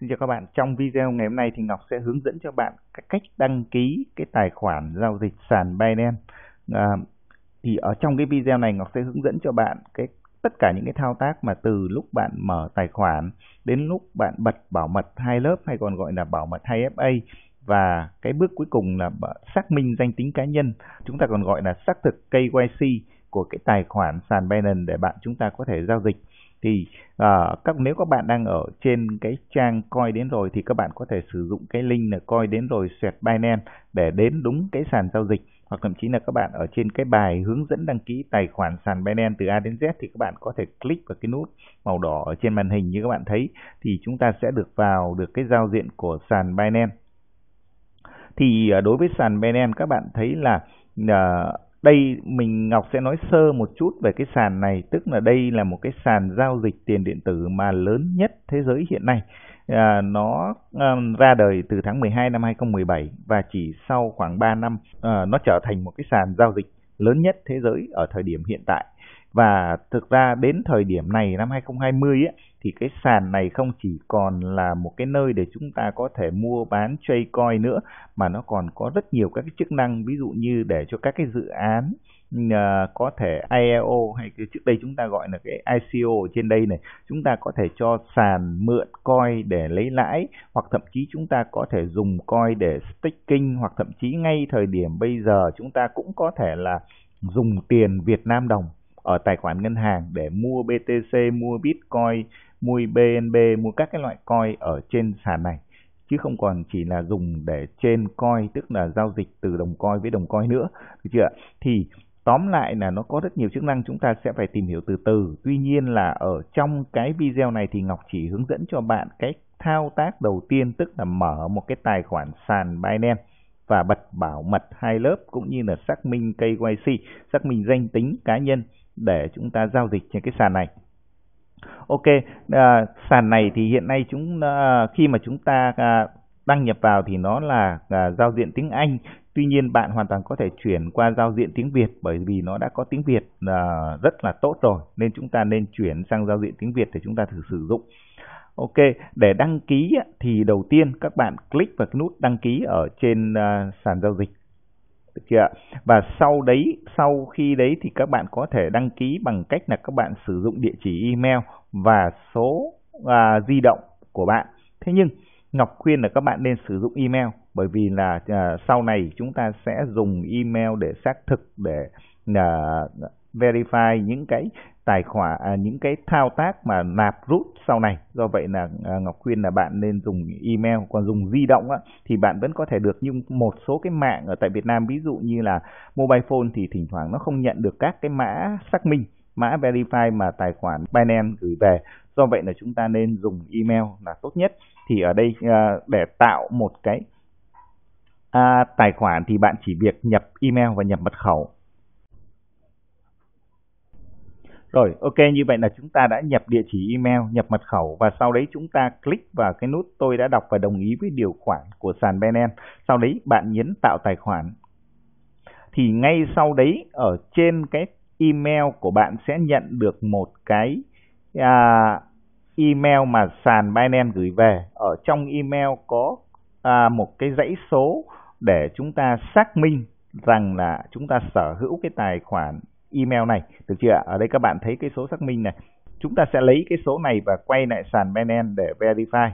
Xin chào các bạn, trong video ngày hôm nay thì Ngọc sẽ hướng dẫn cho bạn cách đăng ký cái tài khoản giao dịch sàn Binance. À, thì ở trong cái video này Ngọc sẽ hướng dẫn cho bạn cái tất cả những cái thao tác mà từ lúc bạn mở tài khoản đến lúc bạn bật bảo mật hai lớp hay còn gọi là bảo mật 2FA và cái bước cuối cùng là xác minh danh tính cá nhân, chúng ta còn gọi là xác thực KYC của cái tài khoản sàn Binance để bạn chúng ta có thể giao dịch thì uh, các nếu các bạn đang ở trên cái trang coi đến rồi thì các bạn có thể sử dụng cái link là coi đến rồi sẹt Binance để đến đúng cái sàn giao dịch hoặc thậm chí là các bạn ở trên cái bài hướng dẫn đăng ký tài khoản sàn Binance từ A đến Z thì các bạn có thể click vào cái nút màu đỏ ở trên màn hình như các bạn thấy thì chúng ta sẽ được vào được cái giao diện của sàn Binance thì à, đối với sàn Binance các bạn thấy là uh, đây mình Ngọc sẽ nói sơ một chút về cái sàn này tức là đây là một cái sàn giao dịch tiền điện tử mà lớn nhất thế giới hiện nay à, nó à, ra đời từ tháng 12 năm 2017 và chỉ sau khoảng 3 năm à, nó trở thành một cái sàn giao dịch lớn nhất thế giới ở thời điểm hiện tại và thực ra đến thời điểm này năm 2020 ấy, thì cái sàn này không chỉ còn là một cái nơi để chúng ta có thể mua bán trade coin nữa mà nó còn có rất nhiều các cái chức năng ví dụ như để cho các cái dự án uh, có thể IEO hay cái trước đây chúng ta gọi là cái ICO ở trên đây này chúng ta có thể cho sàn mượn coin để lấy lãi hoặc thậm chí chúng ta có thể dùng coin để staking hoặc thậm chí ngay thời điểm bây giờ chúng ta cũng có thể là dùng tiền Việt Nam đồng ở tài khoản ngân hàng để mua BTC, mua Bitcoin mua BNB mua các cái loại coin ở trên sàn này chứ không còn chỉ là dùng để trên coin tức là giao dịch từ đồng coin với đồng coin nữa được chưa thì tóm lại là nó có rất nhiều chức năng chúng ta sẽ phải tìm hiểu từ từ tuy nhiên là ở trong cái video này thì ngọc chỉ hướng dẫn cho bạn cách thao tác đầu tiên tức là mở một cái tài khoản sàn binance và bật bảo mật hai lớp cũng như là xác minh KYC, xác minh danh tính cá nhân để chúng ta giao dịch trên cái sàn này. Ok, à, sàn này thì hiện nay chúng à, khi mà chúng ta à, đăng nhập vào thì nó là à, giao diện tiếng Anh. Tuy nhiên bạn hoàn toàn có thể chuyển qua giao diện tiếng Việt bởi vì nó đã có tiếng Việt à, rất là tốt rồi nên chúng ta nên chuyển sang giao diện tiếng Việt để chúng ta thử sử dụng. Ok, để đăng ký thì đầu tiên các bạn click vào nút đăng ký ở trên à, sàn giao dịch chưa dạ. Và sau đấy, sau khi đấy thì các bạn có thể đăng ký bằng cách là các bạn sử dụng địa chỉ email và số à, di động của bạn. Thế nhưng Ngọc khuyên là các bạn nên sử dụng email bởi vì là à, sau này chúng ta sẽ dùng email để xác thực để à, verify những cái tài khoản à, những cái thao tác mà nạp rút sau này do vậy là à, ngọc khuyên là bạn nên dùng email còn dùng di động á, thì bạn vẫn có thể được nhưng một số cái mạng ở tại việt nam ví dụ như là mobile phone thì thỉnh thoảng nó không nhận được các cái mã xác minh mã verify mà tài khoản binance gửi về do vậy là chúng ta nên dùng email là tốt nhất thì ở đây à, để tạo một cái à, tài khoản thì bạn chỉ việc nhập email và nhập mật khẩu Rồi, ok, như vậy là chúng ta đã nhập địa chỉ email, nhập mật khẩu và sau đấy chúng ta click vào cái nút tôi đã đọc và đồng ý với điều khoản của sàn Binance. Sau đấy bạn nhấn tạo tài khoản. Thì ngay sau đấy ở trên cái email của bạn sẽ nhận được một cái à, email mà sàn Binance gửi về. Ở trong email có à, một cái dãy số để chúng ta xác minh rằng là chúng ta sở hữu cái tài khoản email này được chưa ạ ở đây các bạn thấy cái số xác minh này chúng ta sẽ lấy cái số này và quay lại sàn Benen để verify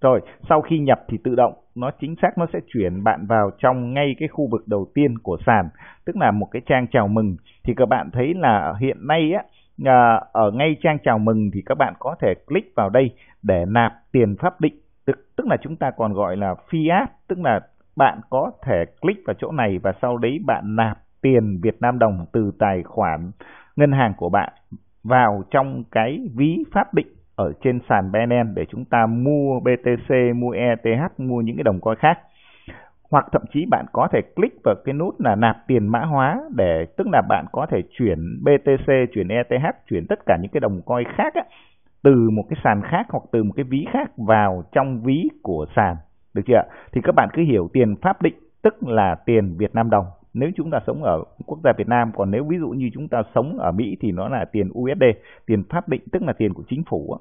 rồi sau khi nhập thì tự động nó chính xác nó sẽ chuyển bạn vào trong ngay cái khu vực đầu tiên của sàn tức là một cái trang chào mừng thì các bạn thấy là hiện nay á à, ở ngay trang chào mừng thì các bạn có thể click vào đây để nạp tiền pháp định tức, tức là chúng ta còn gọi là fiat tức là bạn có thể click vào chỗ này và sau đấy bạn nạp tiền Việt Nam đồng từ tài khoản ngân hàng của bạn vào trong cái ví pháp định ở trên sàn Binance để chúng ta mua BTC, mua ETH, mua những cái đồng coin khác. Hoặc thậm chí bạn có thể click vào cái nút là nạp tiền mã hóa để tức là bạn có thể chuyển BTC, chuyển ETH, chuyển tất cả những cái đồng coin khác á, từ một cái sàn khác hoặc từ một cái ví khác vào trong ví của sàn được chưa ạ? Thì các bạn cứ hiểu tiền pháp định tức là tiền Việt Nam đồng. Nếu chúng ta sống ở quốc gia Việt Nam, còn nếu ví dụ như chúng ta sống ở Mỹ thì nó là tiền USD, tiền pháp định tức là tiền của chính phủ.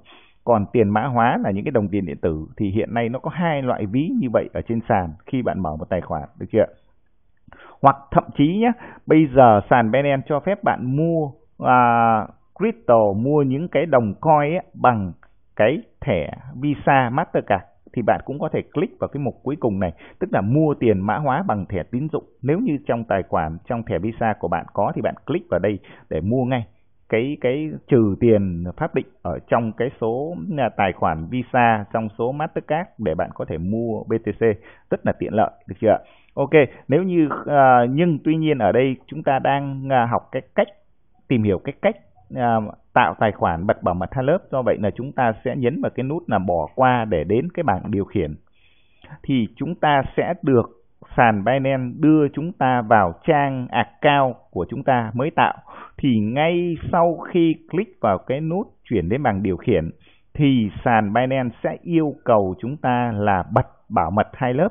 Còn tiền mã hóa là những cái đồng tiền điện tử thì hiện nay nó có hai loại ví như vậy ở trên sàn khi bạn mở một tài khoản, được chưa? Hoặc thậm chí nhé, bây giờ sàn Binance cho phép bạn mua à, crypto, mua những cái đồng coin ấy, bằng cái thẻ Visa Mastercard thì bạn cũng có thể click vào cái mục cuối cùng này, tức là mua tiền mã hóa bằng thẻ tín dụng. Nếu như trong tài khoản, trong thẻ Visa của bạn có thì bạn click vào đây để mua ngay cái cái trừ tiền pháp định ở trong cái số à, tài khoản Visa trong số Mastercard để bạn có thể mua BTC rất là tiện lợi được chưa? Ok, nếu như uh, nhưng tuy nhiên ở đây chúng ta đang uh, học cái cách tìm hiểu cái cách À, tạo tài khoản bật bảo mật hai lớp do vậy là chúng ta sẽ nhấn vào cái nút là bỏ qua để đến cái bảng điều khiển thì chúng ta sẽ được sàn Binance đưa chúng ta vào trang account của chúng ta mới tạo thì ngay sau khi click vào cái nút chuyển đến bảng điều khiển thì sàn Binance sẽ yêu cầu chúng ta là bật bảo mật hai lớp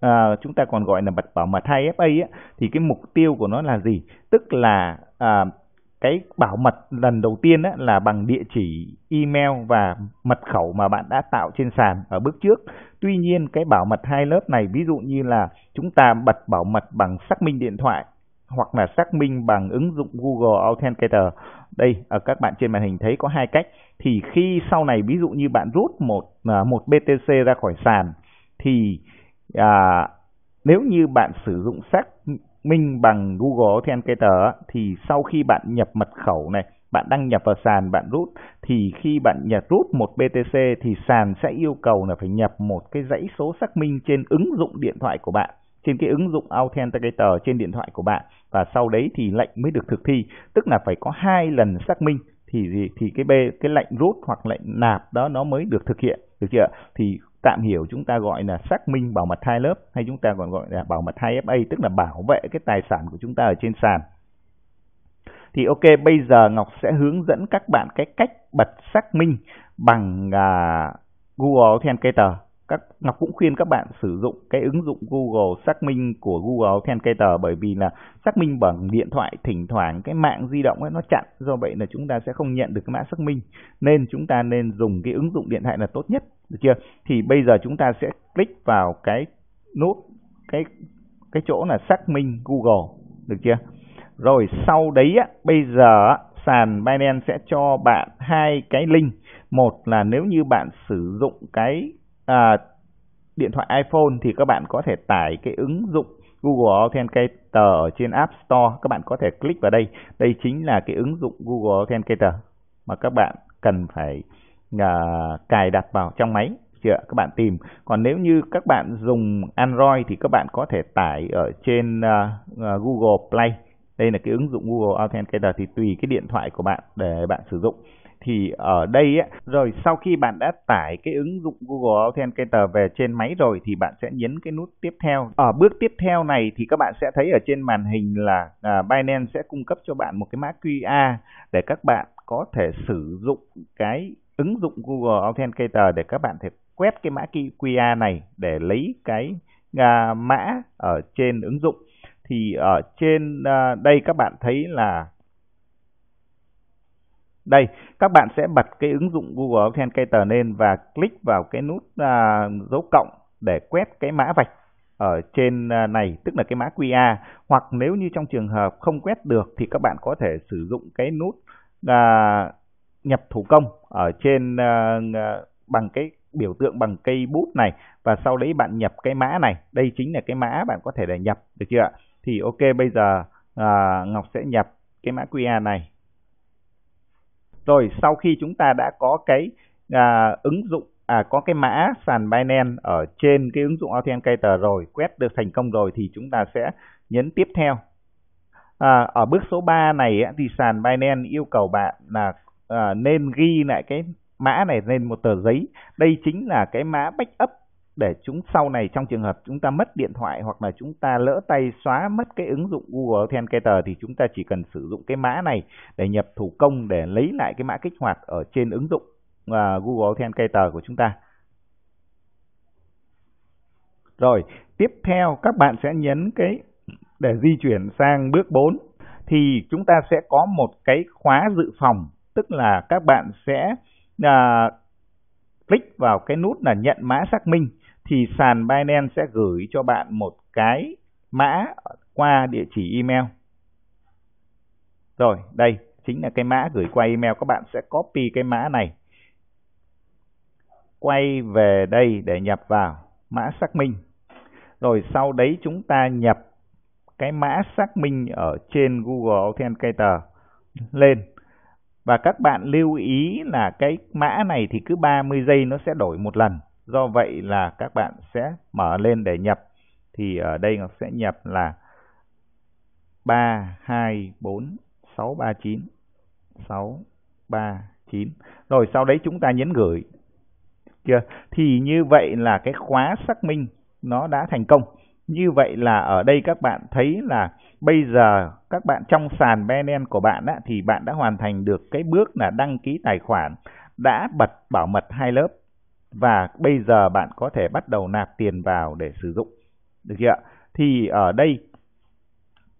à, chúng ta còn gọi là bật bảo mật hai FA ấy, thì cái mục tiêu của nó là gì tức là à, cái bảo mật lần đầu tiên á, là bằng địa chỉ email và mật khẩu mà bạn đã tạo trên sàn ở bước trước. Tuy nhiên cái bảo mật hai lớp này ví dụ như là chúng ta bật bảo mật bằng xác minh điện thoại hoặc là xác minh bằng ứng dụng Google Authenticator. Đây ở à, các bạn trên màn hình thấy có hai cách. Thì khi sau này ví dụ như bạn rút một à, một BTC ra khỏi sàn thì à, nếu như bạn sử dụng xác minh bằng Google Authenticator thì sau khi bạn nhập mật khẩu này, bạn đăng nhập vào sàn bạn rút thì khi bạn nhập rút một BTC thì sàn sẽ yêu cầu là phải nhập một cái dãy số xác minh trên ứng dụng điện thoại của bạn trên cái ứng dụng Authenticator trên điện thoại của bạn và sau đấy thì lệnh mới được thực thi tức là phải có hai lần xác minh thì gì thì cái B cái lệnh rút hoặc lệnh nạp đó nó mới được thực hiện được chưa thì tạm hiểu chúng ta gọi là xác minh bảo mật hai lớp hay chúng ta còn gọi là bảo mật 2FA tức là bảo vệ cái tài sản của chúng ta ở trên sàn. Thì ok, bây giờ Ngọc sẽ hướng dẫn các bạn cái cách bật xác minh bằng uh, Google Authenticator các Ngọc cũng khuyên các bạn sử dụng cái ứng dụng Google xác minh của Google Authenticator bởi vì là xác minh bằng điện thoại thỉnh thoảng cái mạng di động ấy nó chặn do vậy là chúng ta sẽ không nhận được cái mã xác minh nên chúng ta nên dùng cái ứng dụng điện thoại là tốt nhất được chưa thì bây giờ chúng ta sẽ click vào cái nút cái cái chỗ là xác minh Google được chưa rồi sau đấy á, bây giờ sàn Binance sẽ cho bạn hai cái link một là nếu như bạn sử dụng cái à, điện thoại iPhone thì các bạn có thể tải cái ứng dụng Google Authenticator ở trên App Store. Các bạn có thể click vào đây. Đây chính là cái ứng dụng Google Authenticator mà các bạn cần phải à, cài đặt vào trong máy chưa các bạn tìm còn nếu như các bạn dùng Android thì các bạn có thể tải ở trên uh, Google Play đây là cái ứng dụng Google Authenticator thì tùy cái điện thoại của bạn để bạn sử dụng thì ở đây á, rồi sau khi bạn đã tải cái ứng dụng Google Authenticator về trên máy rồi thì bạn sẽ nhấn cái nút tiếp theo. Ở bước tiếp theo này thì các bạn sẽ thấy ở trên màn hình là à, Binance sẽ cung cấp cho bạn một cái mã QR để các bạn có thể sử dụng cái ứng dụng Google Authenticator để các bạn thể quét cái mã QR này để lấy cái à, mã ở trên ứng dụng thì ở trên à, đây các bạn thấy là đây, các bạn sẽ bật cái ứng dụng Google Authenticator lên và click vào cái nút à, dấu cộng để quét cái mã vạch ở trên à, này, tức là cái mã QR. Hoặc nếu như trong trường hợp không quét được thì các bạn có thể sử dụng cái nút à, nhập thủ công ở trên à, à, bằng cái biểu tượng bằng cây bút này và sau đấy bạn nhập cái mã này. Đây chính là cái mã bạn có thể để nhập, được chưa ạ? Thì ok, bây giờ à, Ngọc sẽ nhập cái mã QR này rồi sau khi chúng ta đã có cái à, ứng dụng à, có cái mã sàn Binance ở trên cái ứng dụng Authenticator rồi quét được thành công rồi thì chúng ta sẽ nhấn tiếp theo à, ở bước số 3 này ấy, thì sàn Binance yêu cầu bạn là à, nên ghi lại cái mã này lên một tờ giấy đây chính là cái mã backup để chúng sau này trong trường hợp chúng ta mất điện thoại hoặc là chúng ta lỡ tay xóa mất cái ứng dụng Google Authenticator thì chúng ta chỉ cần sử dụng cái mã này để nhập thủ công để lấy lại cái mã kích hoạt ở trên ứng dụng à, Google Authenticator của chúng ta. Rồi, tiếp theo các bạn sẽ nhấn cái để di chuyển sang bước 4 thì chúng ta sẽ có một cái khóa dự phòng, tức là các bạn sẽ à, click vào cái nút là nhận mã xác minh thì sàn Binance sẽ gửi cho bạn một cái mã qua địa chỉ email. Rồi, đây chính là cái mã gửi qua email các bạn sẽ copy cái mã này. Quay về đây để nhập vào mã xác minh. Rồi sau đấy chúng ta nhập cái mã xác minh ở trên Google Authenticator lên. Và các bạn lưu ý là cái mã này thì cứ 30 giây nó sẽ đổi một lần do vậy là các bạn sẽ mở lên để nhập thì ở đây nó sẽ nhập là 324639 639 rồi sau đấy chúng ta nhấn gửi chưa thì như vậy là cái khóa xác minh nó đã thành công như vậy là ở đây các bạn thấy là bây giờ các bạn trong sàn BNN của bạn á, thì bạn đã hoàn thành được cái bước là đăng ký tài khoản đã bật bảo mật hai lớp và bây giờ bạn có thể bắt đầu nạp tiền vào để sử dụng. Được chưa ạ? Thì ở đây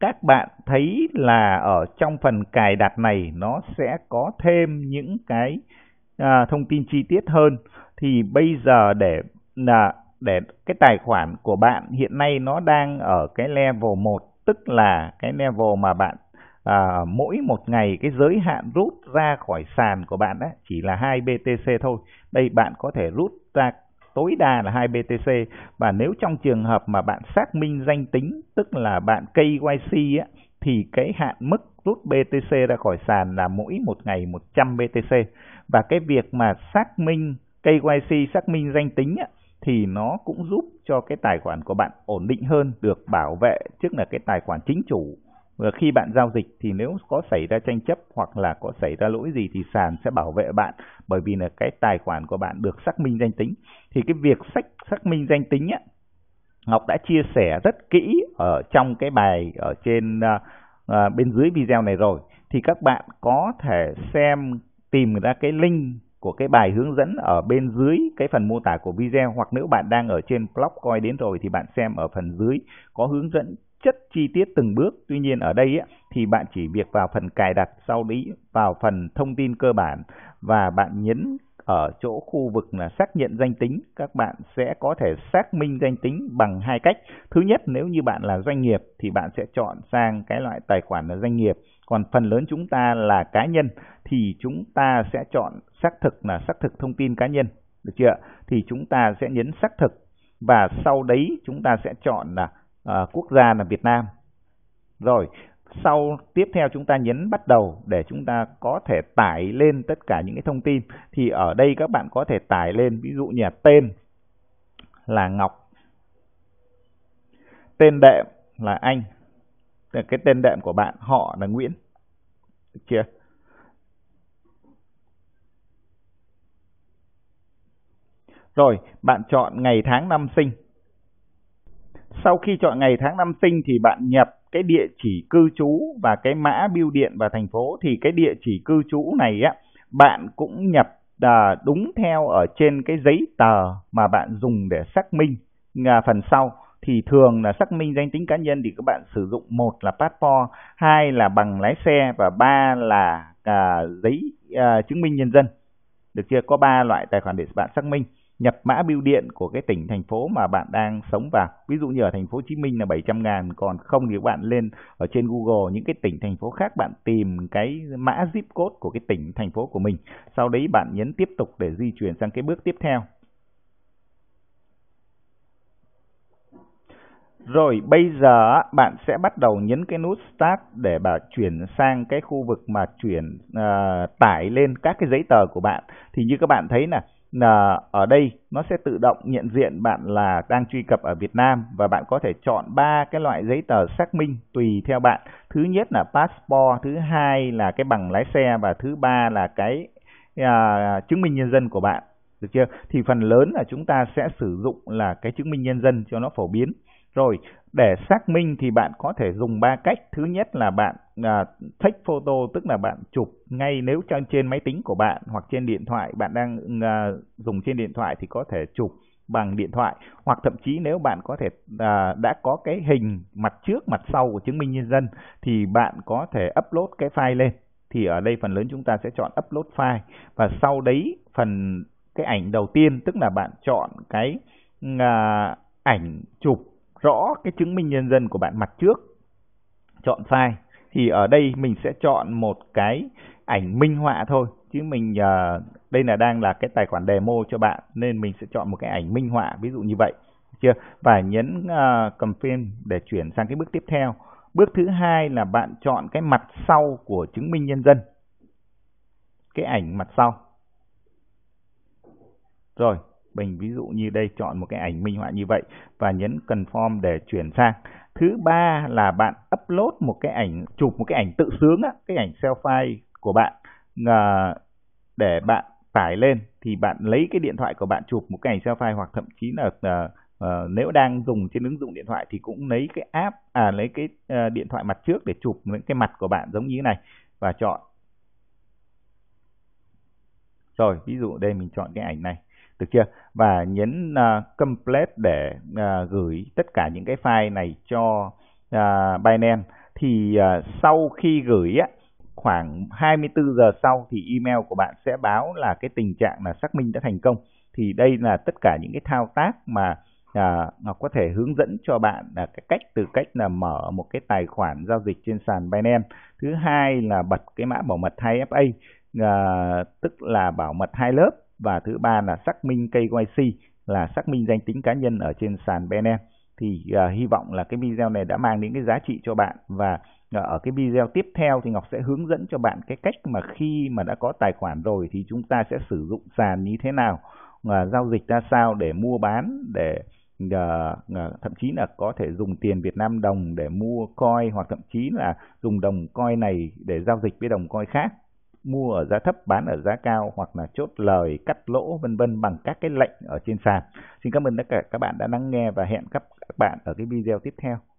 các bạn thấy là ở trong phần cài đặt này nó sẽ có thêm những cái à, thông tin chi tiết hơn. Thì bây giờ để là để cái tài khoản của bạn hiện nay nó đang ở cái level 1 tức là cái level mà bạn à, mỗi một ngày cái giới hạn rút ra khỏi sàn của bạn ấy, chỉ là 2 BTC thôi. Đây bạn có thể rút ra tối đa là 2 BTC và nếu trong trường hợp mà bạn xác minh danh tính tức là bạn KYC ấy, thì cái hạn mức rút BTC ra khỏi sàn là mỗi một ngày 100 BTC và cái việc mà xác minh KYC xác minh danh tính ấy, thì nó cũng giúp cho cái tài khoản của bạn ổn định hơn được bảo vệ trước là cái tài khoản chính chủ và khi bạn giao dịch thì nếu có xảy ra tranh chấp hoặc là có xảy ra lỗi gì thì sàn sẽ bảo vệ bạn bởi vì là cái tài khoản của bạn được xác minh danh tính thì cái việc xác xác minh danh tính á Ngọc đã chia sẻ rất kỹ ở trong cái bài ở trên à, à, bên dưới video này rồi thì các bạn có thể xem tìm ra cái link của cái bài hướng dẫn ở bên dưới cái phần mô tả của video hoặc nếu bạn đang ở trên blog coi đến rồi thì bạn xem ở phần dưới có hướng dẫn chất chi tiết từng bước. Tuy nhiên ở đây ấy, thì bạn chỉ việc vào phần cài đặt sau đấy vào phần thông tin cơ bản và bạn nhấn ở chỗ khu vực là xác nhận danh tính các bạn sẽ có thể xác minh danh tính bằng hai cách thứ nhất nếu như bạn là doanh nghiệp thì bạn sẽ chọn sang cái loại tài khoản là doanh nghiệp còn phần lớn chúng ta là cá nhân thì chúng ta sẽ chọn xác thực là xác thực thông tin cá nhân được chưa thì chúng ta sẽ nhấn xác thực và sau đấy chúng ta sẽ chọn là à, quốc gia là Việt Nam. Rồi, sau tiếp theo chúng ta nhấn bắt đầu để chúng ta có thể tải lên tất cả những cái thông tin. Thì ở đây các bạn có thể tải lên ví dụ như là tên là Ngọc, tên đệm là Anh, cái tên đệm của bạn họ là Nguyễn. Được chưa? Rồi, bạn chọn ngày tháng năm sinh. Sau khi chọn ngày tháng năm sinh thì bạn nhập cái địa chỉ cư trú và cái mã bưu điện và thành phố thì cái địa chỉ cư trú này á bạn cũng nhập à, đúng theo ở trên cái giấy tờ mà bạn dùng để xác minh à, phần sau thì thường là xác minh danh tính cá nhân thì các bạn sử dụng một là passport, hai là bằng lái xe và ba là à, giấy à, chứng minh nhân dân. Được chưa? Có ba loại tài khoản để bạn xác minh nhập mã bưu điện của cái tỉnh thành phố mà bạn đang sống vào. Ví dụ như ở thành phố Hồ Chí Minh là 700 ngàn, còn không thì bạn lên ở trên Google những cái tỉnh thành phố khác bạn tìm cái mã zip code của cái tỉnh thành phố của mình. Sau đấy bạn nhấn tiếp tục để di chuyển sang cái bước tiếp theo. Rồi bây giờ bạn sẽ bắt đầu nhấn cái nút Start để bạn chuyển sang cái khu vực mà chuyển uh, tải lên các cái giấy tờ của bạn. Thì như các bạn thấy là là ở đây nó sẽ tự động nhận diện bạn là đang truy cập ở Việt Nam và bạn có thể chọn ba cái loại giấy tờ xác minh tùy theo bạn. Thứ nhất là passport, thứ hai là cái bằng lái xe và thứ ba là cái à, chứng minh nhân dân của bạn. Được chưa? Thì phần lớn là chúng ta sẽ sử dụng là cái chứng minh nhân dân cho nó phổ biến. Rồi, để xác minh thì bạn có thể dùng ba cách. Thứ nhất là bạn à, take photo tức là bạn chụp ngay nếu trên trên máy tính của bạn hoặc trên điện thoại bạn đang à, dùng trên điện thoại thì có thể chụp bằng điện thoại hoặc thậm chí nếu bạn có thể à, đã có cái hình mặt trước mặt sau của chứng minh nhân dân thì bạn có thể upload cái file lên thì ở đây phần lớn chúng ta sẽ chọn upload file và sau đấy phần cái ảnh đầu tiên tức là bạn chọn cái à, ảnh chụp rõ cái chứng minh nhân dân của bạn mặt trước chọn file thì ở đây mình sẽ chọn một cái ảnh minh họa thôi chứ mình uh, đây là đang là cái tài khoản demo cho bạn nên mình sẽ chọn một cái ảnh minh họa ví dụ như vậy chưa và nhấn uh, confirm để chuyển sang cái bước tiếp theo bước thứ hai là bạn chọn cái mặt sau của chứng minh nhân dân cái ảnh mặt sau rồi mình ví dụ như đây chọn một cái ảnh minh họa như vậy và nhấn confirm để chuyển sang thứ ba là bạn upload một cái ảnh chụp một cái ảnh tự sướng á, cái ảnh selfie của bạn ờ, để bạn tải lên thì bạn lấy cái điện thoại của bạn chụp một cái ảnh selfie hoặc thậm chí là à, à, nếu đang dùng trên ứng dụng điện thoại thì cũng lấy cái app à lấy cái à, điện thoại mặt trước để chụp những cái mặt của bạn giống như thế này và chọn rồi ví dụ đây mình chọn cái ảnh này được chưa và nhấn uh, complete để uh, gửi tất cả những cái file này cho uh, Binance thì uh, sau khi gửi á khoảng 24 giờ sau thì email của bạn sẽ báo là cái tình trạng là xác minh đã thành công thì đây là tất cả những cái thao tác mà à, Ngọc có thể hướng dẫn cho bạn là cái cách từ cách là mở một cái tài khoản giao dịch trên sàn Binance. Thứ hai là bật cái mã bảo mật 2FA, à, tức là bảo mật hai lớp và thứ ba là xác minh KYC là xác minh danh tính cá nhân ở trên sàn Binance thì uh, hy vọng là cái video này đã mang đến cái giá trị cho bạn và à, ở cái video tiếp theo thì Ngọc sẽ hướng dẫn cho bạn cái cách mà khi mà đã có tài khoản rồi thì chúng ta sẽ sử dụng sàn như thế nào và giao dịch ra sao để mua bán để à, à, thậm chí là có thể dùng tiền Việt Nam đồng để mua coin hoặc thậm chí là dùng đồng coin này để giao dịch với đồng coin khác mua ở giá thấp bán ở giá cao hoặc là chốt lời cắt lỗ vân vân bằng các cái lệnh ở trên sàn. Xin cảm ơn tất cả các bạn đã lắng nghe và hẹn gặp các bạn ở cái video tiếp theo.